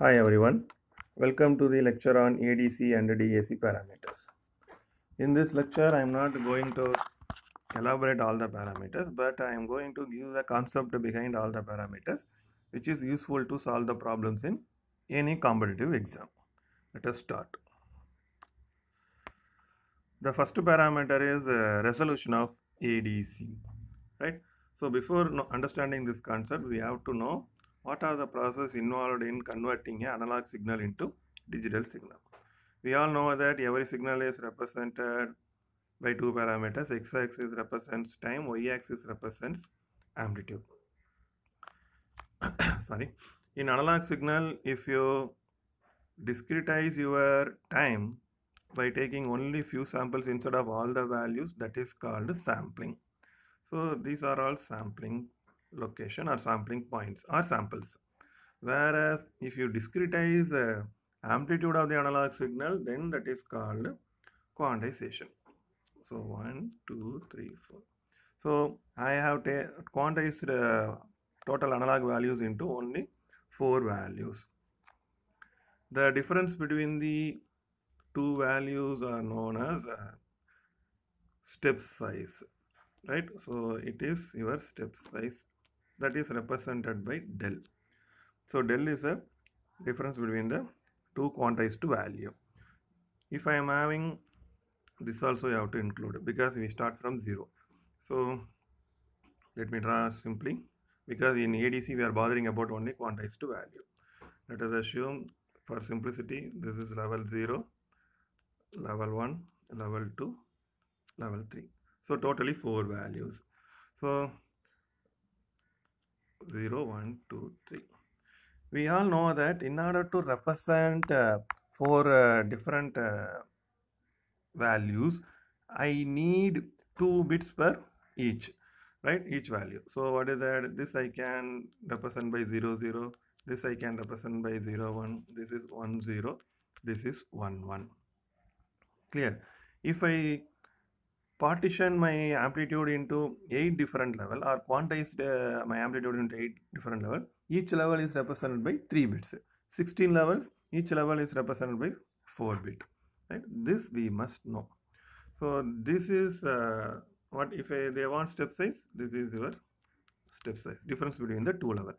Hi everyone, welcome to the lecture on ADC and DAC parameters. In this lecture, I am not going to elaborate all the parameters, but I am going to give the concept behind all the parameters, which is useful to solve the problems in any competitive exam. Let us start. The first parameter is uh, resolution of ADC, right? So before understanding this concept, we have to know what are the process involved in converting an analog signal into digital signal? We all know that every signal is represented by two parameters. X-axis represents time, Y-axis represents amplitude. Sorry. In analog signal, if you discretize your time by taking only few samples instead of all the values, that is called sampling. So these are all sampling location or sampling points or samples. Whereas if you discretize the amplitude of the analog signal, then that is called quantization. So one, two, three, four. So I have quantized uh, total analog values into only four values. The difference between the two values are known as uh, step size, right? So it is your step size that is represented by del. So del is a difference between the two quantized value. If I am having this also you have to include because we start from 0. So let me draw simply because in ADC we are bothering about only quantized value. Let us assume for simplicity this is level 0, level 1, level 2, level 3. So totally 4 values. So 0, 1, 2, 3. We all know that in order to represent uh, four uh, different uh, values, I need two bits per each, right? Each value. So what is that? This I can represent by 0, 0. This I can represent by 0, 1. This is 1, 0. This is 1, 1. Clear? If I partition my amplitude into eight different level or quantized uh, my amplitude into eight different level each level is represented by three bits 16 levels each level is represented by four bit right this we must know so this is uh, what if I, they want step size this is your step size difference between the two level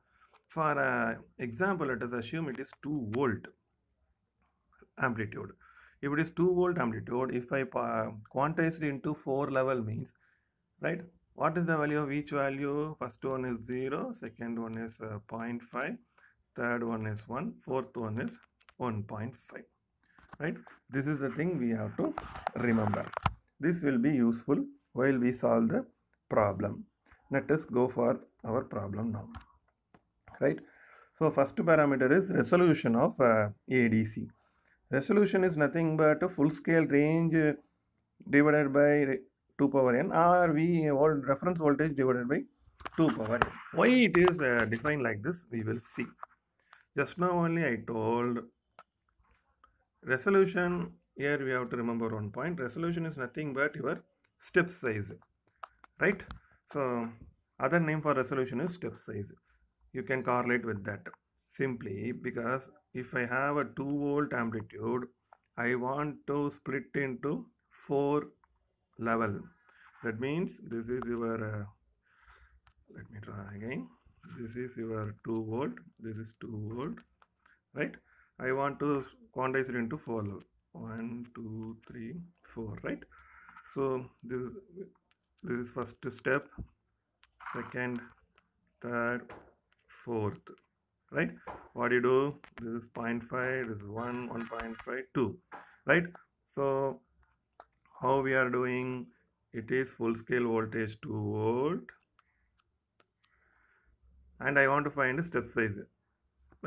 for uh, example let us assume it is 2 volt amplitude if it is 2 volt amplitude if i uh, quantize it into 4 level means right what is the value of each value first one is 0 second one is uh, 0.5 third one is 1 fourth one is 1.5 right this is the thing we have to remember this will be useful while we solve the problem let us go for our problem now right so first parameter is resolution of uh, adc resolution is nothing but a full scale range divided by 2 power n or reference voltage divided by 2 power n why it is uh, defined like this we will see just now only i told resolution here we have to remember one point resolution is nothing but your step size right so other name for resolution is step size you can correlate with that simply because if I have a 2 volt amplitude, I want to split into 4 level. That means this is your, uh, let me draw again. This is your 2 volt, this is 2 volt, right? I want to quantize it into 4 level. 1, 2, 3, 4, right? So this this is first step, second, third, fourth right what do you do this is 0.5 this is 1 1.5 2 right so how we are doing it is full scale voltage 2 volt and I want to find a step size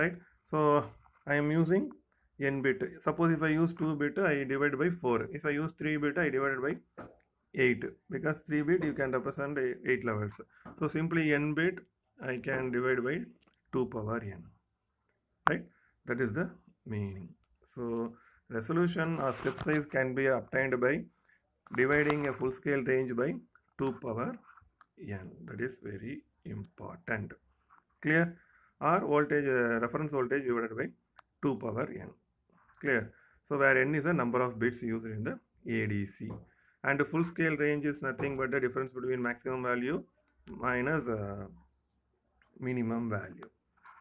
right so I am using n bit suppose if I use 2 bit I divide by 4 if I use 3 bit I divide by 8 because 3 bit you can represent 8 levels so simply n bit I can divide by 2 power n right that is the meaning so resolution or step size can be obtained by dividing a full scale range by 2 power n that is very important clear or voltage uh, reference voltage divided by 2 power n clear so where n is the number of bits used in the adc and the full scale range is nothing but the difference between maximum value minus uh, minimum value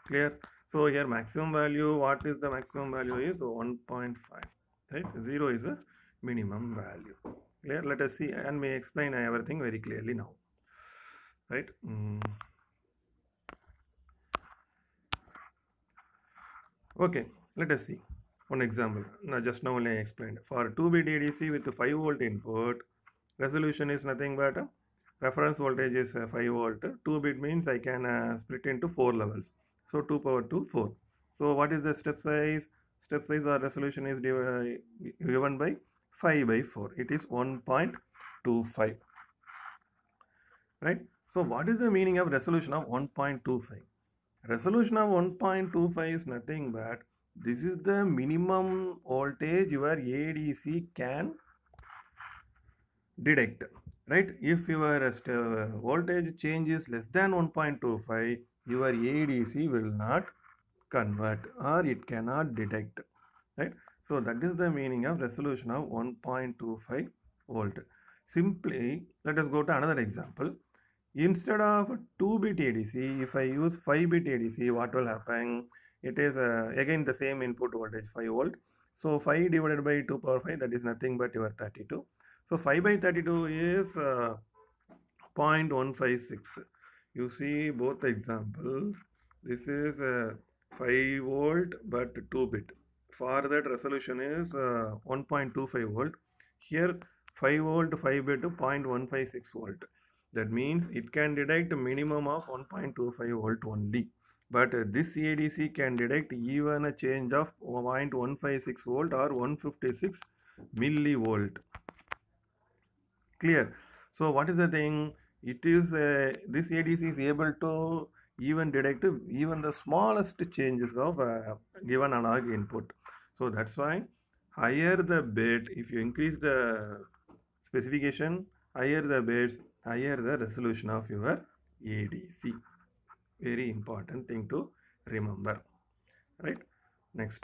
clear so here maximum value what is the maximum value is 1.5 right 0 is a minimum value clear let us see and may explain everything very clearly now right mm. okay let us see one example now just now only i explained for 2b ddc with 5 volt input resolution is nothing but reference voltage is 5 volt 2 bit means i can uh, split into 4 levels so 2 power 2, 4. So what is the step size? Step size or resolution is uh, given by 5 by 4. It is 1.25. Right. So what is the meaning of resolution of 1.25? Resolution of 1.25 is nothing but this is the minimum voltage your ADC can detect right if your uh, voltage change is less than 1.25 your ADC will not convert or it cannot detect right so that is the meaning of resolution of 1.25 volt simply let us go to another example instead of 2 bit ADC if I use 5 bit ADC what will happen it is uh, again the same input voltage 5 volt so 5 divided by 2 power 5 that is nothing but your 32 so 5 by 32 is uh, 0.156 you see both examples this is a uh, 5 volt but 2 bit for that resolution is uh, 1.25 volt here 5 volt 5 bit 0.156 volt that means it can detect minimum of 1.25 volt only but uh, this CADC can detect even a change of 0.156 volt or 156 millivolt clear so what is the thing it is uh, this ADC is able to even detect even the smallest changes of uh, given analog input. So that's why higher the bit, if you increase the specification, higher the bits, higher the resolution of your ADC. Very important thing to remember, right? Next.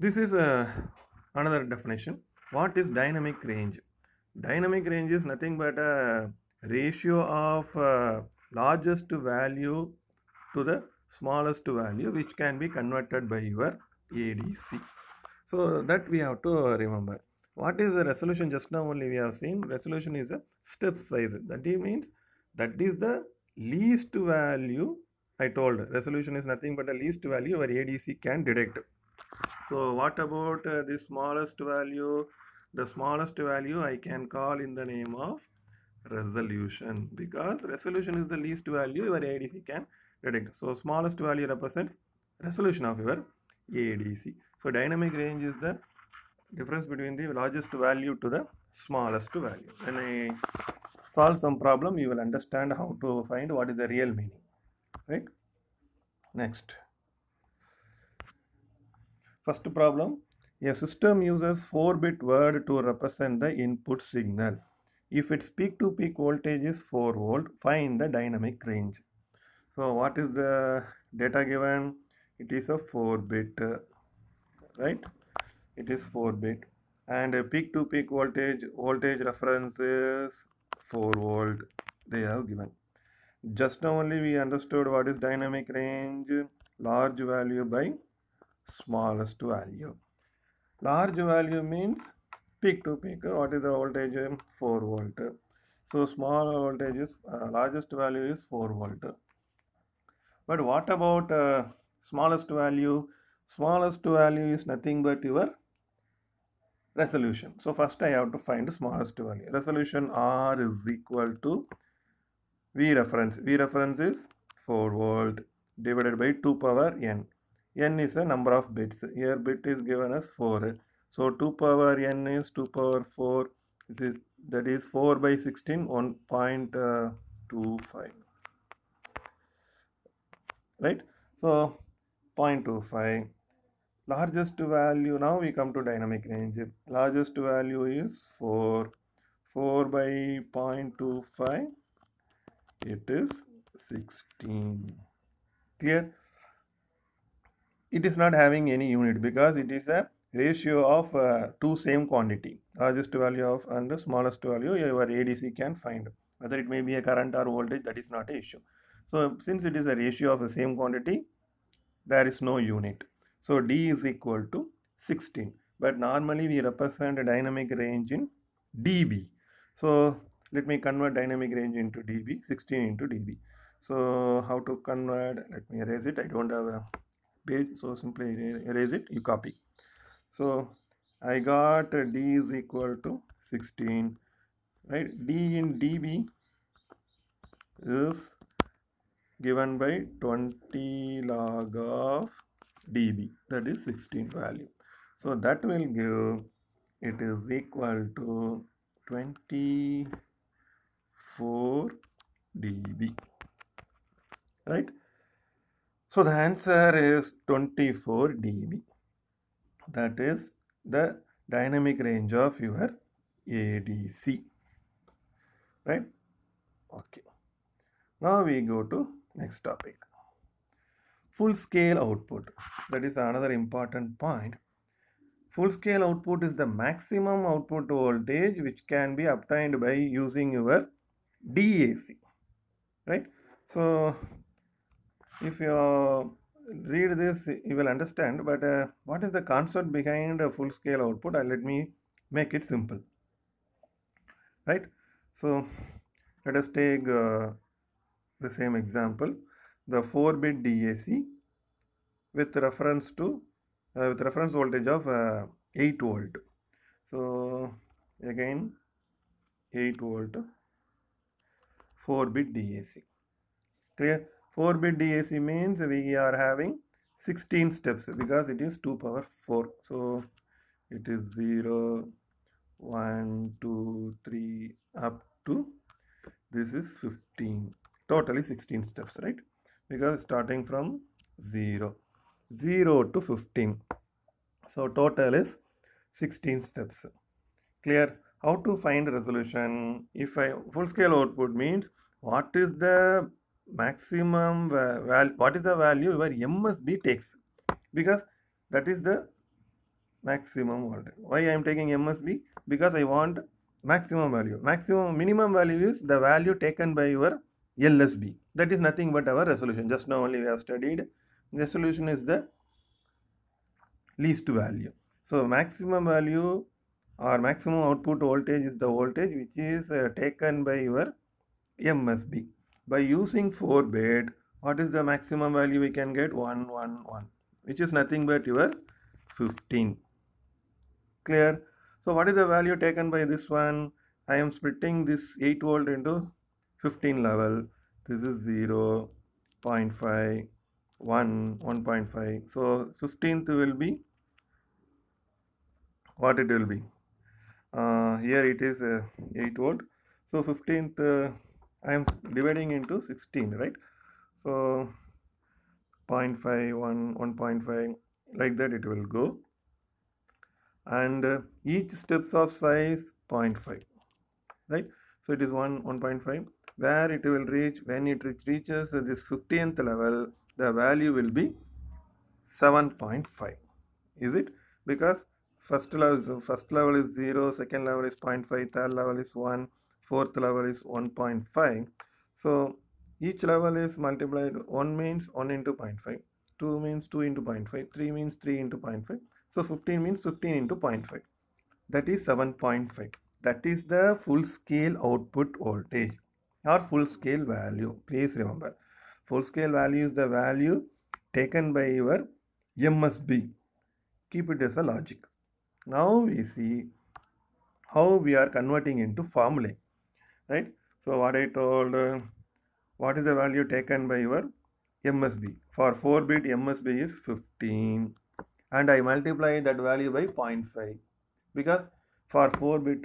This is uh, another definition. What is dynamic range? Dynamic range is nothing but a ratio of uh, largest value to the smallest value which can be converted by your ADC. So that we have to remember. What is the resolution? Just now only we have seen resolution is a step size. That means that is the least value I told. Resolution is nothing but the least value where ADC can detect. So what about uh, the smallest value? the smallest value I can call in the name of resolution because resolution is the least value your ADC can detect. So smallest value represents resolution of your ADC. So dynamic range is the difference between the largest value to the smallest value. When I solve some problem, you will understand how to find what is the real meaning. Right? Next. First problem, a system uses 4-bit word to represent the input signal. If its peak-to-peak voltage is 4 volt, find the dynamic range. So what is the data given? It is a 4-bit, right? It is 4-bit. And a peak-to-peak -peak voltage, voltage reference is 4 volt they have given. Just now only we understood what is dynamic range, large value by smallest value. Large value means peak to peak. What is the voltage? 4 volt. So small voltage is uh, largest value is 4 volt. But what about uh, smallest value? Smallest value is nothing but your resolution. So first I have to find smallest value. Resolution R is equal to V reference. V reference is 4 volt divided by 2 power n n is a number of bits. Here bit is given as 4. So 2 power n is 2 power 4. Is, that is 4 by 16, 1.25. Uh, right? So 0.25. Largest value, now we come to dynamic range. Largest value is 4. 4 by 0.25, it is 16. Clear? it is not having any unit because it is a ratio of uh, two same quantity largest value of and the smallest value your ADC can find whether it may be a current or voltage that is not a issue so since it is a ratio of the same quantity there is no unit so D is equal to 16 but normally we represent a dynamic range in dB so let me convert dynamic range into dB 16 into dB so how to convert let me erase it I don't have a page so simply er-, erase it you copy so I got d is equal to 16 right d in dB is given by 20 log of dB that is 16 value so that will give it is equal to 24 dB right so the answer is 24 dB. That is the dynamic range of your ADC. Right? Okay. Now we go to next topic. Full scale output. That is another important point. Full scale output is the maximum output voltage which can be obtained by using your DAC. Right? So if you read this you will understand but uh, what is the concept behind a full scale output uh, let me make it simple right so let us take uh, the same example the 4 bit DAC with reference to uh, with reference voltage of uh, 8 volt so again 8 volt 4 bit DAC clear 4 bit DAC means we are having 16 steps because it is 2 power 4 so it is 0 1 2 3 up to this is 15 totally 16 steps right because starting from 0 0 to 15 so total is 16 steps clear how to find resolution if i full scale output means what is the maximum value what is the value where m must be takes because that is the maximum order why i am taking m must be because i want maximum value maximum minimum value is the value taken by your lsb that is nothing but our resolution just now only we have studied resolution is the least value so maximum value or maximum output voltage is the voltage which is uh, taken by your msb by using 4 bit, what is the maximum value we can get 111 which is nothing but your 15 clear so what is the value taken by this one I am splitting this 8 volt into 15 level this is 0 0.5 1 1.5 so 15th will be what it will be uh, here it is uh, 8 volt so 15th uh, I am dividing into 16 right so 0.5 1 1.5 like that it will go and uh, each steps of size 0.5 right so it is 1 1.5 where it will reach when it reaches this 15th level the value will be 7.5 is it because first level is, first level is 0 second level is 0.5 third level is 1 fourth level is 1.5 so each level is multiplied 1 means 1 into 0.5 2 means 2 into 0.5 3 means 3 into 0.5 so 15 means 15 into 0.5 that is 7.5 that is the full scale output voltage or full scale value please remember full scale value is the value taken by your MSB keep it as a logic now we see how we are converting into formulae right so what i told uh, what is the value taken by your msb for 4 bit msb is 15 and i multiply that value by 0.5 because for 4 bit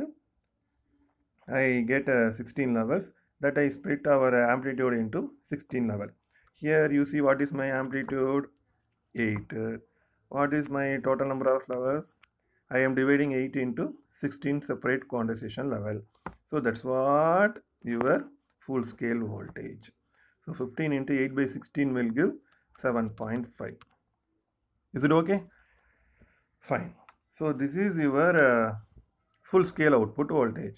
i get uh, 16 levels that i split our uh, amplitude into 16 level here you see what is my amplitude 8 what is my total number of levels I am dividing 8 into 16 separate condensation level. So that's what your full scale voltage. So 15 into 8 by 16 will give 7.5. Is it okay? Fine. So this is your uh, full scale output voltage.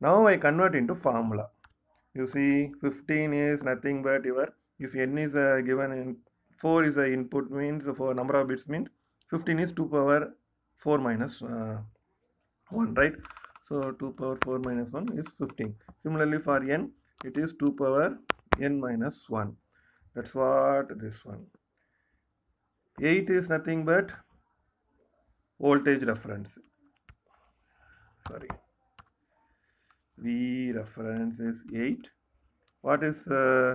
Now I convert into formula. You see 15 is nothing but your, if n is uh, given in 4 is the input means for number of bits means 15 is 2 power 4 minus, uh, 1 right so 2 power 4 minus 1 is 15 similarly for n it is 2 power n minus 1 that's what this one 8 is nothing but voltage reference sorry v reference is 8 what is uh,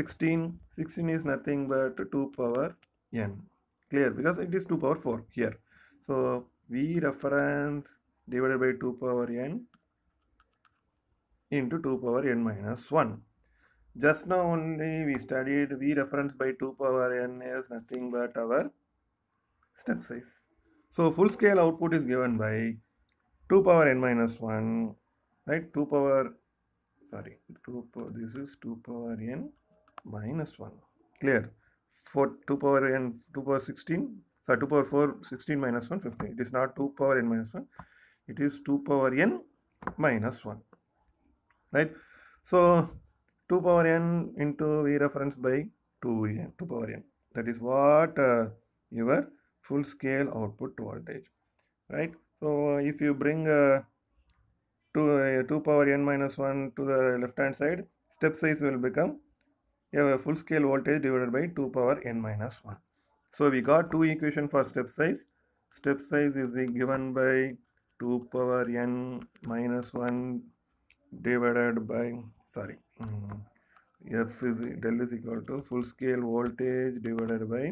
16 16 is nothing but 2 power n clear because it is 2 power 4 here so v reference divided by 2 power n into 2 power n minus 1 just now only we studied v reference by 2 power n is nothing but our step size so full scale output is given by 2 power n minus 1 right 2 power sorry 2 power, this is 2 power n minus 1 clear 4 2 power n 2 power 16 So 2 power 4 16 minus 1 15 it is not 2 power n minus 1 it is 2 power n minus 1 right so 2 power n into we reference by 2n 2 power n that is what uh, your full scale output voltage right so if you bring uh, 2 uh, 2 power n minus 1 to the left hand side step size will become you have a full scale voltage divided by 2 power n minus 1. So we got two equation for step size. Step size is given by 2 power n minus 1 divided by, sorry, mm, f is del is equal to full scale voltage divided by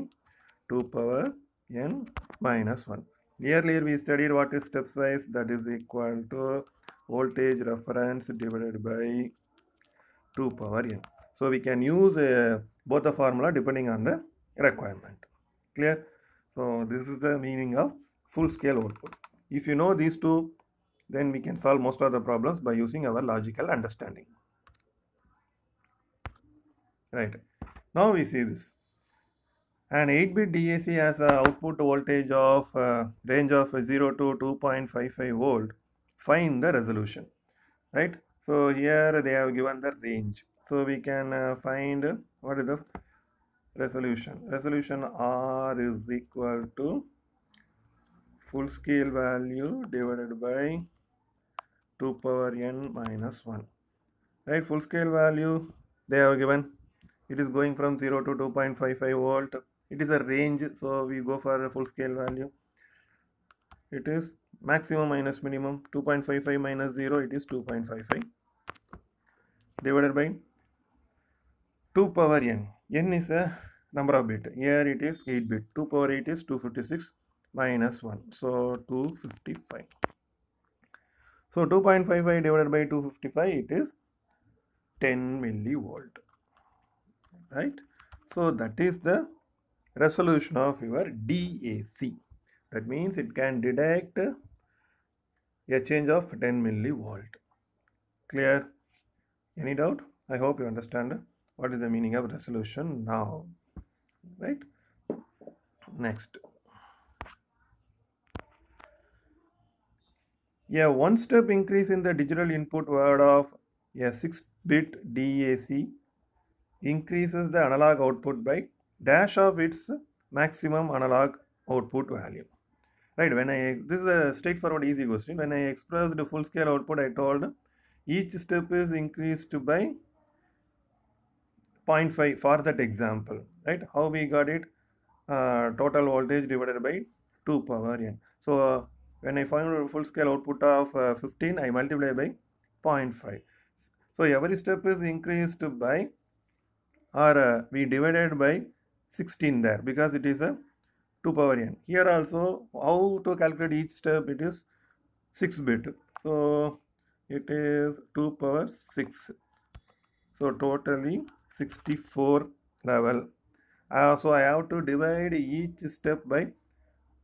2 power n minus 1. Earlier we studied what is step size that is equal to voltage reference divided by 2 power n. So we can use uh, both the formula depending on the requirement. Clear? So this is the meaning of full scale output. If you know these two, then we can solve most of the problems by using our logical understanding. Right. Now we see this. An 8-bit DAC has an output voltage of uh, range of 0 to 2.55 volt. Find the resolution. Right. So here they have given the range so we can uh, find what is the resolution resolution r is equal to full scale value divided by 2 power n minus 1 right full scale value they have given it is going from 0 to 2.55 volt it is a range so we go for a full scale value it is maximum minus minimum 2.55 minus 0 it is 2.55 divided by 2 power n. n is a number of bit. Here it is 8 bit. 2 power 8 is 256 minus 1. So 255. So 2.55 divided by 255 it is 10 millivolt. Right. So that is the resolution of your DAC. That means it can detect a change of 10 millivolt. Clear? Any doubt? I hope you understand what is the meaning of resolution now right next yeah one step increase in the digital input word of a 6 bit DAC increases the analog output by dash of its maximum analog output value right when i this is a straightforward easy question when i expressed full scale output i told each step is increased by 0.5 for that example right how we got it uh, total voltage divided by 2 power n so uh, when i find full scale output of uh, 15 i multiply by 0.5 so every step is increased by or uh, we divided by 16 there because it is a 2 power n here also how to calculate each step it is 6 bit so it is 2 power 6 so totally 64 level uh, so I have to divide each step by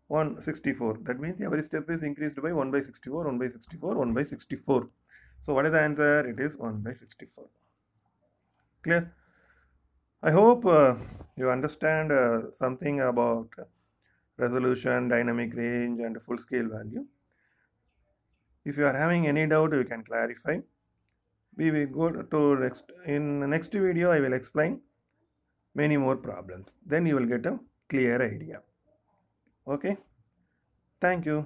164 that means every step is increased by 1 by 64 1 by 64 1 by 64 so what is the answer it is 1 by 64 clear I hope uh, you understand uh, something about resolution dynamic range and full scale value if you are having any doubt you can clarify we will go to next in the next video i will explain many more problems then you will get a clear idea okay thank you